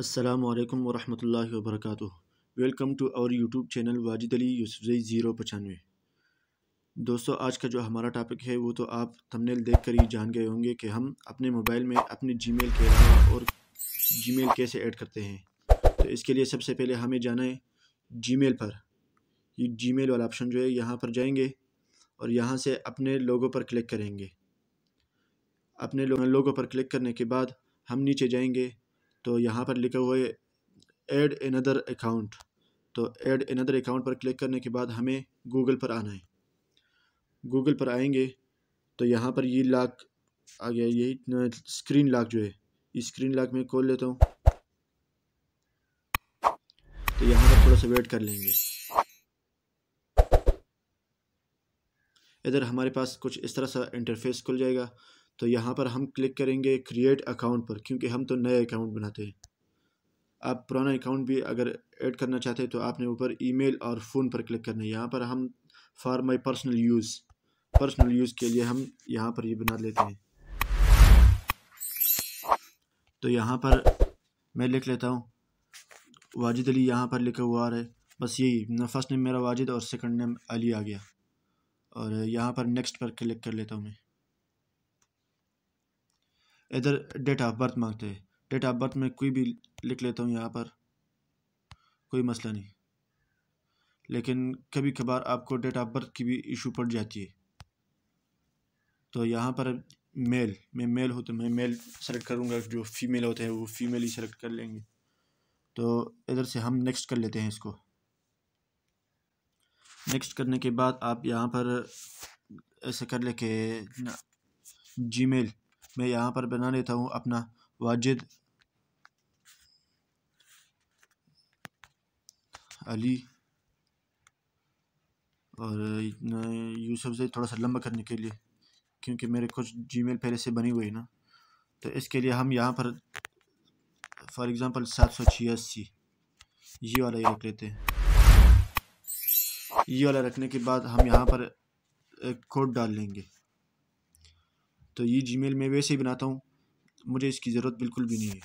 असलकम वरहमल वबरक welcome to our YouTube channel Wajid Ali Yusufzai zero पचानवे दोस्तों आज का जो हमारा टॉपिक है वो तो आप थंबनेल देखकर ही जान गए होंगे कि हम अपने मोबाइल में अपने जीमेल के अलावा और जीमेल कैसे ऐड करते हैं तो इसके लिए सबसे पहले हमें जाना है जीमेल पर ये जीमेल वाला ऑप्शन जो है यहाँ पर जाएंगे और यहाँ से अपने लोगों पर क्लिक करेंगे अपने लोगों पर क्लिक करने के बाद हम नीचे जाएंगे तो यहाँ पर लिखा हुआ है ऐड अनदर अकाउंट तो ऐड अनदर अकाउंट पर क्लिक करने के बाद हमें गूगल पर आना है गूगल पर आएंगे तो यहाँ पर ये लाक आ गया यही स्क्रीन लाक जो है स्क्रीन लाक में खोल लेता हूँ तो यहाँ पर थोड़ा सा वेट कर लेंगे इधर हमारे पास कुछ इस तरह सा इंटरफेस खुल जाएगा तो यहाँ पर हम क्लिक करेंगे क्रिएट अकाउंट पर क्योंकि हम तो नए अकाउंट बनाते हैं आप पुराना अकाउंट भी अगर ऐड करना चाहते हैं तो आपने ऊपर ईमेल और फ़ोन पर क्लिक करना है यहाँ पर हम for my personal use personal use के लिए हम यहाँ पर ये यह बना लेते हैं तो यहाँ पर मैं लिख लेता हूँ वाजिद अली यहाँ पर लिखा हुआ है बस यही फर्स्ट नेम मेरा वाजिद और सेकंड नेम अली आ गया और यहाँ पर नेक्स्ट पर क्लिक कर लेता हूँ मैं इधर डेट ऑफ बर्थ मांगते हैं डेट ऑफ बर्थ में कोई भी लिख लेता हूँ यहाँ पर कोई मसला नहीं लेकिन कभी कभार आपको डेट ऑफ बर्थ की भी इशू पड़ जाती है तो यहाँ पर मेल मैं मेल हूँ तो मैं मेल सेलेक्ट करूँगा जो फीमेल होते हैं वो फीमेल ही सेलेक्ट कर लेंगे तो इधर से हम नेक्स्ट कर लेते हैं इसको नेक्स्ट करने के बाद आप यहाँ पर ऐसे कर ले कि जी मेल मैं यहाँ पर बना लेता हूँ अपना वाजिद अली और यूसुफ से थोड़ा सा लंबा करने के लिए क्योंकि मेरे कुछ जीमेल पहले से बनी हुई है ना तो इसके लिए हम यहाँ पर फॉर एग्ज़ाम्पल सात सौ छियासी ये वाला ही रख लेते हैं ये वाला रखने के बाद हम यहाँ पर एक कोड डाल लेंगे तो ये जी मेल मैं वैसे ही बनाता हूँ मुझे इसकी ज़रूरत बिल्कुल भी नहीं है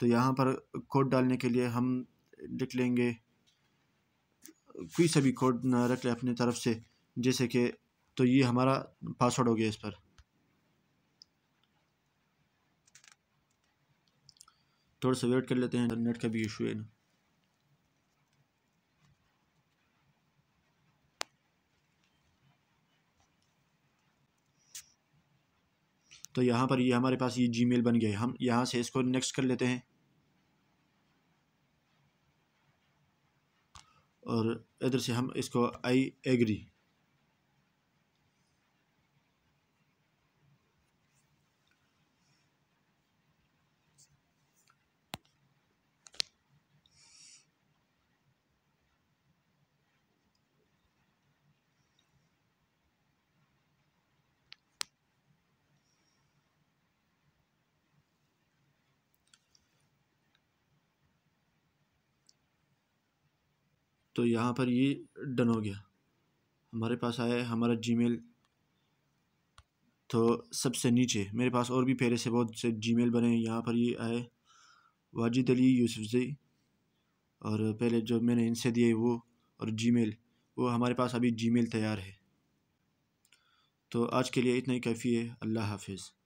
तो यहाँ पर कोड डालने के लिए हम लिख लेंगे कोई सभी कोड रख लें अपनी तरफ से जैसे कि तो ये हमारा पासवर्ड हो गया इस पर थोड़ा सा वेट कर लेते हैं नेट का भी इशू है ना तो यहाँ पर ये हमारे पास ये जी बन गया हम यहाँ से इसको नेक्स्ट कर लेते हैं और इधर से हम इसको आई एग्री तो यहाँ पर ये डन हो गया हमारे पास आया है हमारा जी तो सबसे नीचे मेरे पास और भी पहले से बहुत से मेल बने यहाँ पर ये आए वाजिद अली यूसुफजई और पहले जो मैंने इनसे दिए वो और मेल वो हमारे पास अभी मेल तैयार है तो आज के लिए इतना ही काफ़ी है अल्लाह हाफिज़